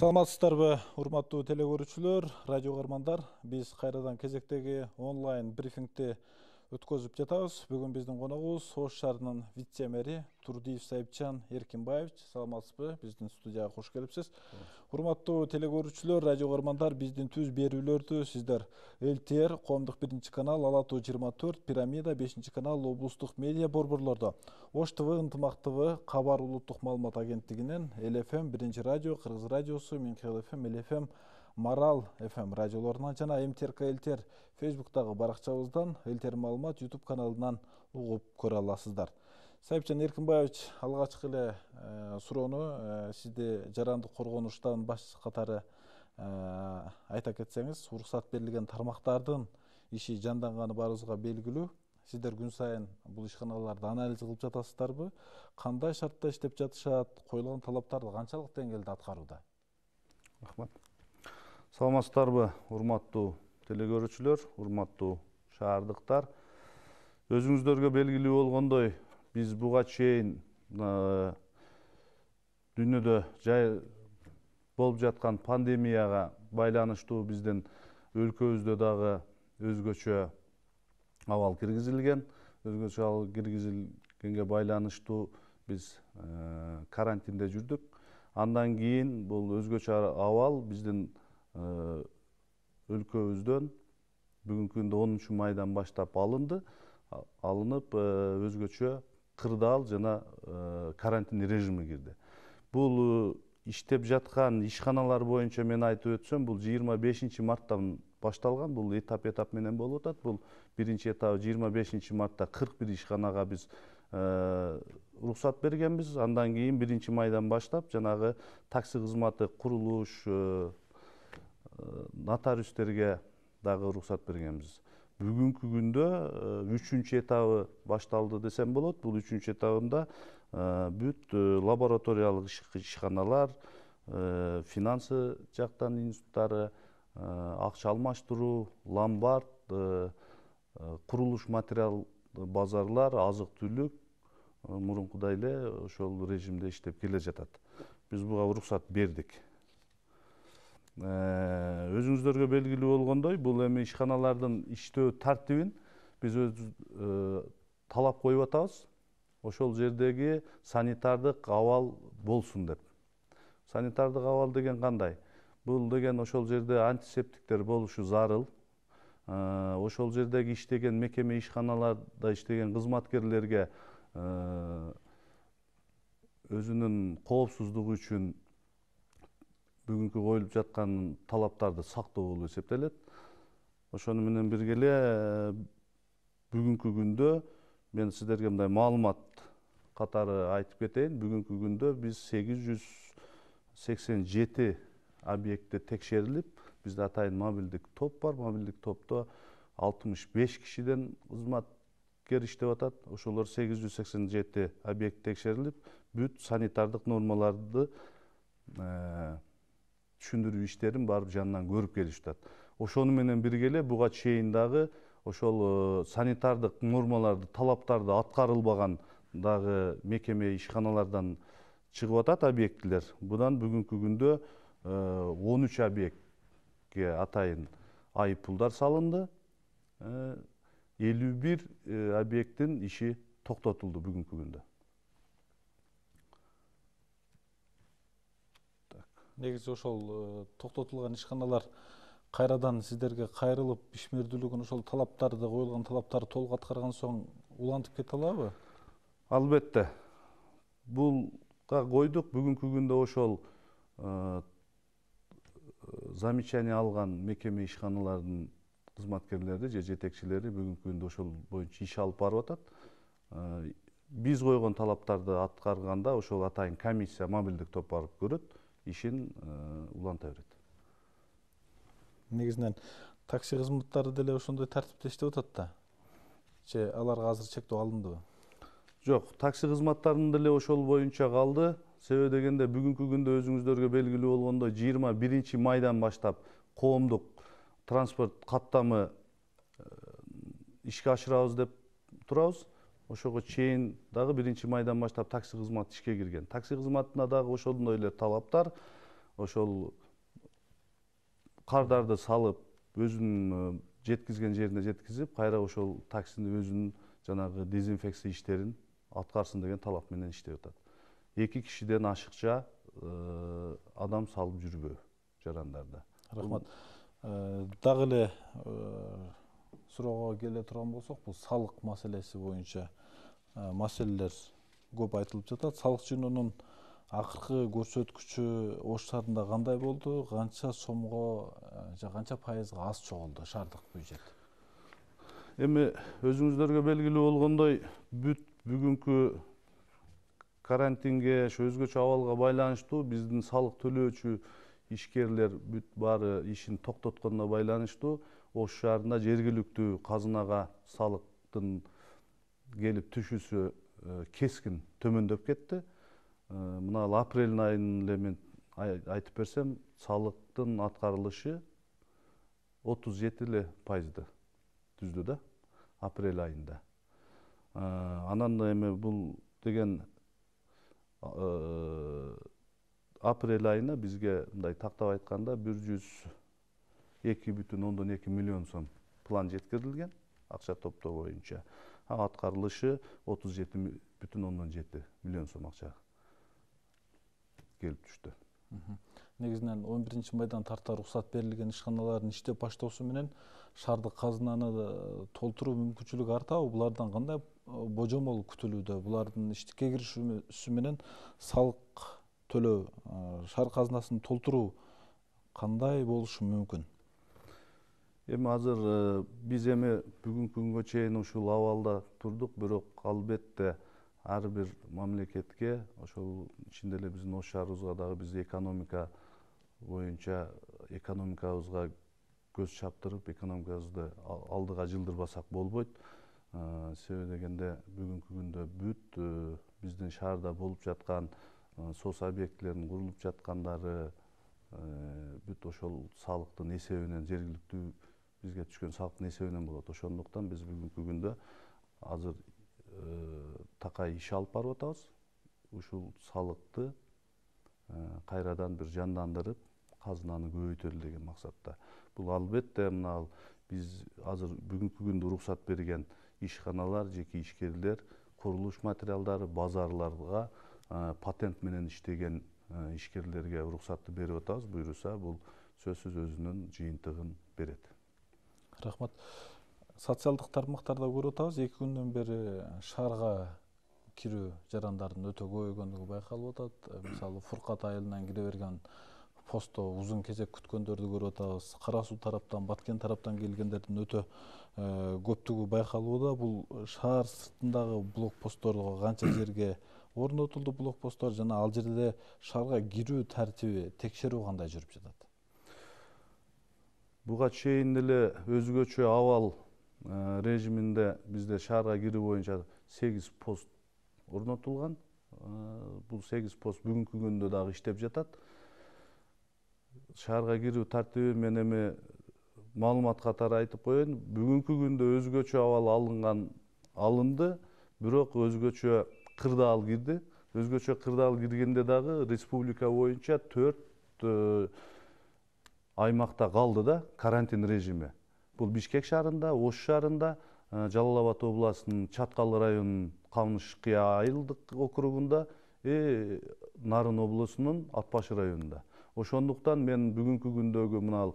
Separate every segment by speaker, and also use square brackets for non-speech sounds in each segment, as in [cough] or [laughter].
Speaker 1: саламатсыздар ба урматтуу телекөрүүчүлөр радио каармандар биз кайрадан кезектеги онлайн брифингте өткөзүп жатабыз бүгүн биздин коногубуз ош шаарынын вице мэри турдиев саипжан эркинбаевич саламатсызбы биздин студияга кош келипсиз урматтуу телекөрүүчүлөр радио көрөрмандар биздин түз берүүлөрдү сиздер лтр коомдук биринчи канал ала тоо жыйырма төрт пирамида бешинчи канал облустук медиа борборлордо ош тв ынтымак тв кабар улуттук маалымат агенттигинен эл фм биринчи радио кыргыз радиосу мен кл эл фм марал фм радиолорунан жана мтрк элтер фейсбуктагы баракчабыздан элтер маалымат ютуб каналынан угуп көрө аласыздар саипжан эркинбаевич алгачкы эле э, суроону э, сизди жарандык коргонуштан штабнын катары э, айта кетсеңиз уруксат берилген тармактардын иши жанданганы баарыбызга белгилүү сиздер күн сайын бул ишканаларды анализ кылып жатасыздарбы кандай шартта иштеп жатышат коюлган талаптарды канчалык деңгээлде аткарууда
Speaker 2: рахмат саламатсыздарбы урматтуу телекөрүүчүлөр урматтуу шаардыктар өзүңүздөргө белгилүү болгондой биз буга чейин э, дүйнөдө жай болуп жаткан пандемияга байланыштуу биздин өлкөбүздө дагы өзгөчө абал киргизилген өзгөчө абал киргизилгенге байланыштуу биз э, карантинде жүрдүк андан кийин бул өзгөчө абал биздин өлкөбүздөн бүгүнкү күндө онунчу майдан баштап алынды алынып өзгөчө кырдаал жана карантин режими кирди бул иштеп жаткан ишканалар боюнча мен айтып өтсөм бул жыйырма бешинчи марттан башталган бул этап этап менен болуп атат бул биринчи этабы жыйырма бешинчи мартта кырк бир ишканага биз уруксат бергенбиз андан кийин биринчи майдан баштап жанагы такси кызматы курулуш Э, нотариустерге дагы уруксат бергенбиз бүгүнкү күндө э, үчүнчү этабы башталды десем болот бул үчүнчү этабында э, бүт лабораториялык ишканалар финансы жактан институттары акча алмаштыруу ломбард курулуш материал базарлар азык түлүк мурункудай эле ошол режимде иштеп келе жатат биз буга уруксат бердик Э, өзүңүздөргө белгилүү болгондой бул эми ишканалардын иштөө тартибин биз өз э, талап коюп атабыз ошол жердеги санитардык абал болсун деп санитардык абал деген кандай бул деген ошол жерде антисептиктер болушу зарыл э, ошол жердеги иштеген мекеме ишканаларда иштеген кызматкерлерге өзүнүн коопсуздугу үчүн бүгүнкү коюлуп жаткан талаптарды сактоо болуп эсептелет ошону менен бирге эле бүгүнкү күндө мен сиздерге мындай маалымат катары айтып кетейин бүгүнкү күндө биз сегиз жүз сексен жети объектти текшерилип бизде атайын мобилдик топ бар мобилдик топто алтымыш беш кишиден кызматкер иштеп атат ошолор сегиз жүз сексен жети объект текшерилип бүт санитардык нормаларды э, түшүндүрүү иштерин барып жанынан көрүп келип атат ошону менен бирге эле буга чейин дагы ошол санитардык нормаларды талаптарды аткарылбаган дагы мекеме ишканалардан чыгып атат объектилер будан бүгүнкү күндө он үч объектке атайын айып пулдар салынды элүү бир объекттин иши токтотулду бүгүнкү күндө
Speaker 1: негізі ошол э, токтотулган ишканалар кайрадан сиздерге кайрылып ишмердүүлүгүн ошол талаптарды коюлган талаптарды толук аткарган соң улантып кете алабы
Speaker 2: албетте булга койдук бүгүнкү күндө ошол э, замечание алган мекеме ишканалардын кызматкерлери же жетекчилери бүгүнкү күндө ошол боюнча иш алып барып атат э, биз койгон талаптарды аткарганда ошол атайын комиссия мобилдик топ барып көрөт ишин уланта берет
Speaker 1: негизинен такси кызматтары деле ошондой
Speaker 2: тартипте иштеп атат да же аларга азыр чектөө алындыбы жок такси кызматтарын деле ошол боюнча калды себеби дегенде бүгүнкү күндө өзүңүздөргө белгилүү болгондой жыйырма биринчи майдан баштап коомдук транспорт каттамы э, ишке ашырабыз деп турабыз ошого чейин дагы биринчи майдан баштап такси кызматы ишке кирген такси кызматына дагы ошондой эле талаптар ошол кардарды салып өзүнүн э, жеткизген жерине жеткизип кайра ошол таксини өзүнүн жанагы дезинфекция иштерин аткарсын деген талап менен иштеп атат эки кишиден ашыкча э, адам салып жүрбөө жарандарды рахмат э, дагы эле
Speaker 1: суроого келе турган болсок бул салык маселеси боюнча Э, маселелер көп айтылып жатат салық жиноонун акыркы көрсөткүчү ош шаарында кандай болду канча сомго э, же канча пайызга аз чогулду шаардык бюджет
Speaker 2: эми өзүңүздөргө белгилүү болгондой бүт бүгүнкү карантинге ошо өзгөчө абалга байланыштуу биздин салык төлөөчү ишкерлер бүт баары ишин токтотконуна байланыштуу ош шаарында жергиликтүү казынага салыктын келіп түшісі кескін төмендеп кетті мына апрель айын мен айтып берсем салықтың атқарылышы 37 пайызды түздү да апрель айында анан эми бул деген апрель айына бизге мындай тактап айтканда бир жүз эки бүтүн ондон эки миллион сом план жеткирилген акча топтоо боюнча атқарылышы 37 бүтін оннан жеті миллион сом ақша келіп түшті
Speaker 1: негізінен 11 бірінші майдан тарта рұқсат берілген ишканалардын іште баштоосу менен шаардык казынаны толтуруу мүмкүнчүлүгү артабы булардан кандай божомол күтүлүүдө булардын иштикке киришүүсү менен салык төлөө шаар казынасын толтуруу кандай болушу мүмкүн
Speaker 2: эми азыр э, биз эми бүгүнкү күнгө чейин ушул абалда турдук бирок албетте ар бир мамлекетке ошол ичинде эле биздин ош шаарыбызга дагы биз экономика боюнча экономикабызга көз чаптырып экономикабызды алдыга жылдырбасак болбойт э, себеби дегенде бүгүнкү күндө бүт э, биздин шаарда болуп жаткан соц объектилердин курулуп жаткандары бүт ошол салыктын эсебинен жергиликтүү бизге түшкөн салыктын эсебинен болот ошондуктан биз бүгүнкү күндө азыр э, такай иш алып барып атабыз ушул салыкты э, кайрадан бир жандандырып казынаны көбөйтөлү деген максатта бул албетте мына биз азыр бүгүнкү күндө уруксат берген ишканалар жеке ишкерлер курулуш материалдары базарларга э, патент менен иштеген ишкерлерге уруксатты берип атабыз буюрса бул сөзсүз өзүнүн жыйынтыгын берет
Speaker 1: рахмат социалдық тармақтарда көріп отырмыз екі күннен бері шарға кирүү жарандардын өтө көбөйгөндүгү байкалып атат э, мисалы фуркат айылынан кире берген постто узун кезек күткөндөрдү көрүп атабыз кара тараптан баткен тараптан келгендердин өтө э, көптүгү байкалууда бул шаар сыртындагы блокпостторго канча жерге орнотулду блокпосттор жана ал жерде шаарга кирүү тартиби текшерүү кандай жүрүп жатат
Speaker 2: буга чейин деле өзгөчө абал режиминде бизде шаарга кирүү боюнча сегиз пост орнотулган бул сегиз пост бүгүнкү күндө дагы иштеп жатат шаарга кирүү тартиби мен эми маалымат катары айтып коеюн бүгүнкү күндө өзгөчө абал алынган алынды бирок өзгөчө кырдаал кирди өзгөчө кырдаал киргенде дагы республика боюнча төрт аймақта қалды да карантин режимі бұл бишкек шарында ош шарында э, жалал абад э, облысының чаткал районының кыя айылдык округунда и нарын облусунун ат башы районунда ошондуктан мен бүгүнкү күндөгү мына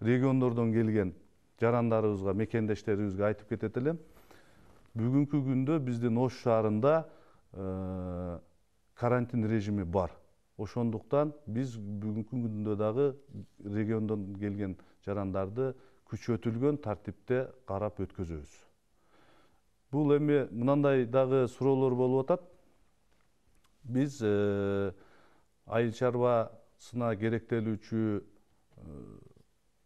Speaker 2: региондордон келген жарандарыбызга мекендештерибизге айтып кетет элем бүгүнкү күндө биздин ош шаарында э, карантин режими бар ошондуктан биз бүгүнкү күндө дагы региондон келген жарандарды күчөтүлгөн тартипте карап өткөзөбүз бул эми мынандай дагы суроолор болуп атат биз э, айыл чарбасына керектелүүчү э,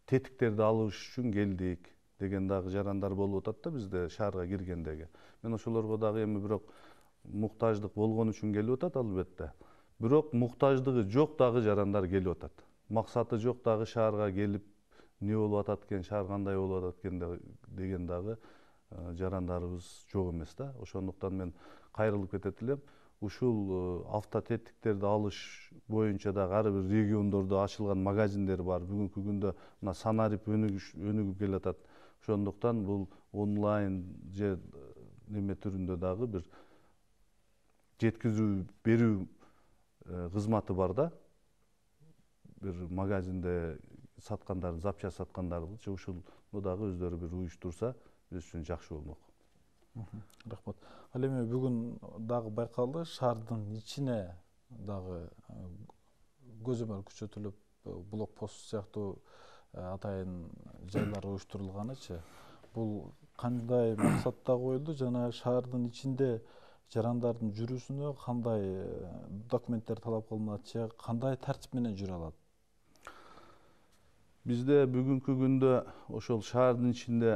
Speaker 2: тетиктерди алыш үчүн келдик деген дагы жарандар болуп атат да бизде шаарга киргендеги мен ошолорго дагы эми бирок муктаждык болгон үчүн келип атат албетте бирок муктаждыгы жок дагы жарандар келип атат максаты жок дагы шаарга келип эмне болуп атат экен шаар кандай болуп атат экен деген дагы э, жарандарыбыз жок эмес да ошондуктан мен кайрылып кетет элем ушул э, автотетиктерди алыш боюнча дагы ар бир региондордо ачылган магазиндер бар бүгүнкү күндө мына санарип өнүгүп келатат ошондуктан бул онлайн же э, неме түрүндө дагы бир жеткизүү берүү кызматы э, бар да бир магазинде сатқандарын запчасть саткандарды же ушуну дагы өздөрү бир уюштурса биз үчүн жакшы болмок
Speaker 1: рахмат ал эми бүгүн дагы байкалды шаардын ичине дагы э, көзөмөл күчөтүлүп э, блок пост сыяктуу атайын жайлар уюштурулганычы бул кандай максатта коюлду жана шаардын ичинде жарандардын жүрүүсүнө кандай э, документтер талап кылынат же кандай тартип менен жүрө алат
Speaker 2: бизде бүгүнкү күндө ошол шаардын ичинде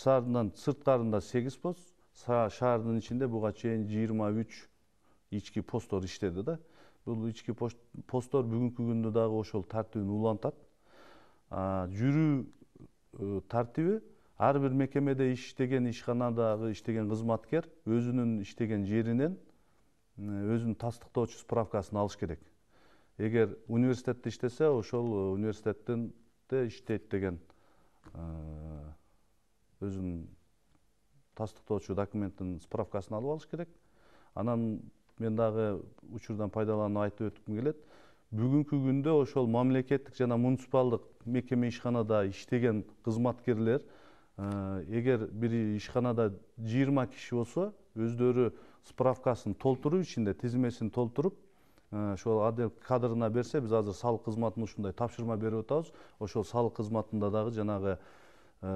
Speaker 2: шаардан сырткарында сегиз пост шаардын ичинде буга чейин жыйырма үч ички посттор иштеди да бул ички посттор бүгүнкү күндө дагы ошол тартибин улантат жүрүү э, тартиби бир мекемеде иштеген ишканадагы иштеген қызматкер өзүнүн іштеген жеринен өзінің тастықтаушы справкасын алыш керек Эгер университетте иштесе ошол университеттен иштейт деген өзінің тастыктоочу документтің справкасын алып алыш керек анан мен дагы учурдан пайдаланып айтып өткүм келет бүгүнкү күндө ошол мамлекеттик жана муниципалдык мекеме ишканада иштеген кызматкерлер эгер бир ишканада жыйырма киши болсо өздөрү справкасын толтуруп ичинде тизмесин толтуруп э, ошол отдел кадрына берсе биз азыр салык кызматына ушундай тапшырма берип атабыз ошол салык кызматында дагы жанагы э,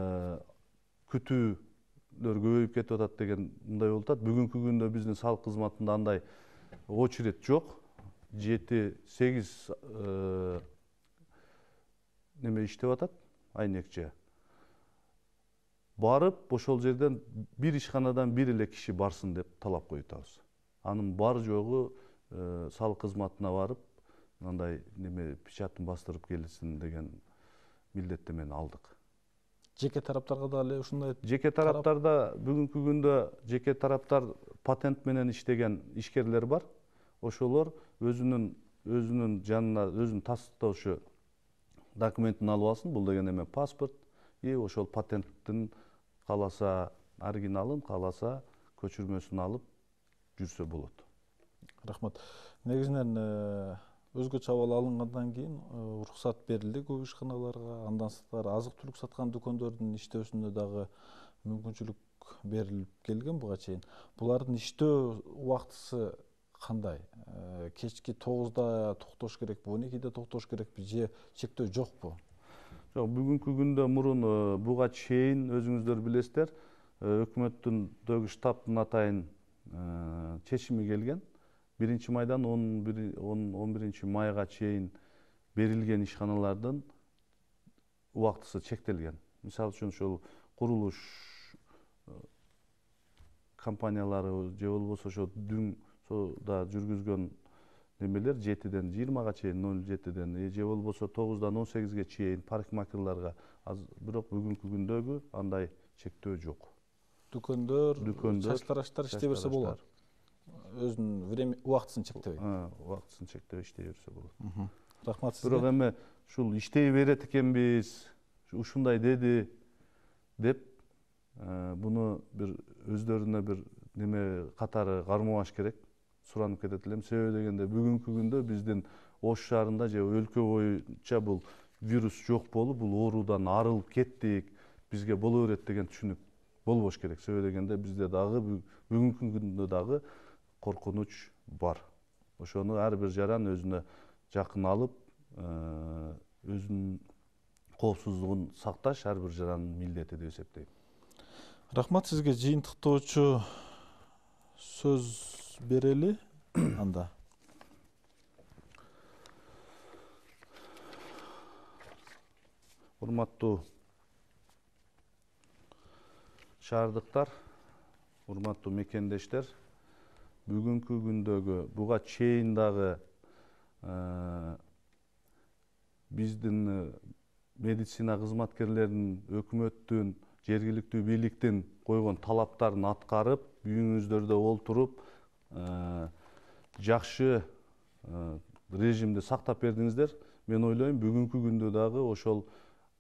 Speaker 2: күтүүлөр көбөйүп кетип атат деген мындай болуп атат бүгүнкү күндө биздин салык кызматында андай очередь жок жети сегиз э, неме иштеп атат айнекче барып ошол жерден бир ишканадан бир эле киши барсын деп талап коюп атабыз анын бар жогу э, салык кызматына барып мындай неме печатын бастырып келсин деген милдеттемени алдык жеке тараптарга да эле ушундай жеке тараптарда бүгүнкү күндө жеке тараптар патент менен иштеген ишкерлер бар ошолор өзүнүн өзүнүн жанына өзүнүн тастыктоочу документин алып алсын бул деген эме паспорт и ошол патенттин кааласа оригиналын кааласа көчүрмөсүн алып жүрсө болот
Speaker 1: рахмат негизинен э, өзгөчө абал алынгандан кийин уруксат э, берилди көп ишканаларга андан сырткары азык түлүк саткан дүкөндөрдүн иштөөсүнө дагы мүмкүнчүлүк берилип келген буга чейин булардын иштөө убактысы кандай э, кечки тогузда токтош керекпи он экиде токтош керекпи же
Speaker 2: чектөө жокпу жоқ бүгінгі күндө мурун буга чейин өзүңүздөр билесиздер өкмөттүндөгү штабтын атайын чечими келген биринчи майдан он биринчи майга чейин берилген ишканалардын убактысы чектелген мисалы үчүн ошол курулуш компаниялары же болбосо ошо дүң да жүргүзгөн немелер жетиден жыйырмага чейин ноль жетиден же болбосо тогуздан он сегизге чейин азыр бирок бүгүнкү күндөгү андай чектөө жок дүкөндөр дүкөндөр чач тараштар иштей берсе болот
Speaker 1: өзүнүн время убактысын чектебей убактысын чектебей иштей берсе болот
Speaker 2: рахмат сизге бирок эми ушул иштей берет экенбиз ушундай деди деп буну бир өздөрүнө бир неме катары кармабаш керек суранып кетет элем себеби дегенде бүгүнкү күндө биздин ош шаарында же өлкө боюнча бул вирус жок болуп бул оорудан арылып кеттик бизге боло берет деген түшүнүк болбош керек себеби дегенде бизде дагы бүгүнкү күндө дагы коркунуч бар ошону ар бир жаран өзүнө жакын алып э, өзүнүн коопсуздугун сакташ ар бир жарандын милдети деп эсептейм
Speaker 1: рахмат сизге жыйынтыктоочу сөз берели
Speaker 2: [clears throat] анда урматтуу шаардыктар урматтуу мекендештер бүгүнкү күндөгү буга чейин дагы э, биздин э, медицина кызматкерлеринин өкмөттүн жергиликтүү бийликтин койгон талаптарын аткарып үйүңүздөрдө олтуруп Э, жақшы э, режимді сақтап бердіңіздер мен ойлаймын бүгінгі күндө дагы ошол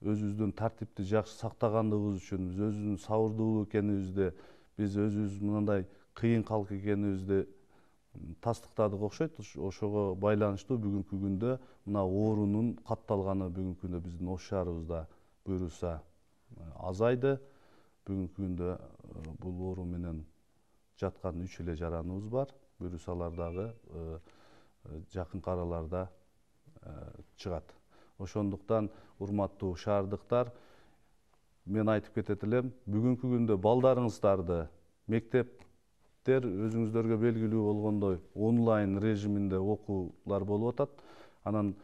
Speaker 2: өзүбүздүн тартипти жакшы сактагандыгыбыз үчүн биз өзүбүздүн сабырдуу экенибизди биз өзүбүз мындай кыйын калк экенибизди тастыктадык окшойт ошого байланыштуу бүгүнкү күндө мына оорунун катталганы бүгүнкү күндө биздин ош шаарыбызда буюрса азайды бүгүнкү күндө бул оору менен жатқан үч эле жараныбыз бар дагы жакын араларда чыгат ошондуктан урматтуу шаардыктар мен айтып кетет элем бүгүнкү күндө балдарыңыздарды мектептер өзүңүздөргө белгилүү болгондой онлайн режиминде окуулар болуп атат анан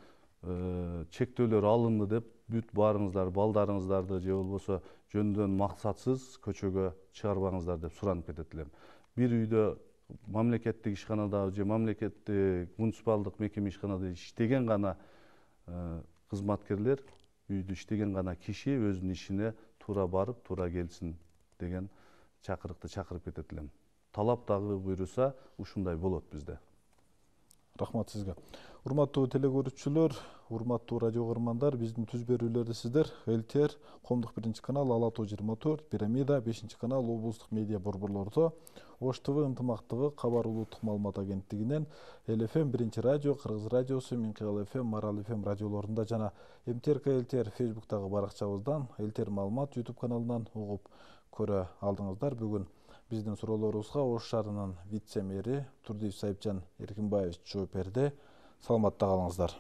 Speaker 2: чектөөлөр алынды деп бүт баарыңыздар балдарыңыздарды же болбосо жөндөн максатсыз көчөгө чыгарбаңыздар деп суранып кетет элем бир үйдө мамлекеттик ишканадабы же мамлекеттик муниципалдык мекеме ишканада иштеген гана кызматкерлер үйдө иштеген гана киши өзүнүн ишине туура барып туура келсин деген чакырыкты чакырып кетет элем талап дагы буюрса ушундай болот бизде
Speaker 1: рахмат сизге урматтуу телекөрүүчүлөр урматтуу радио көрөрмандар биздин түз берүүлөрдү сиздер элтер коомдук биринчи канал ала тоо жыйырма төрт пирамида бешинчи канал облустук медиа борборлордо ош тв ынтымак тв кабар улуттук маалымат агенттигинен фм биринчи радио кыргыз радиосу минкыял фм марал фм радиолорунда жана мтрк элтер фейсбуктагы баракчабыздан элтер маалымат ютуб каналынан угуп көрө алдыңыздар бүгүн биздин суроолорубузга ош шаарынын вице мэри турдиев сайыпжан эркинбаевич жооп берди саламатта қалыңыздар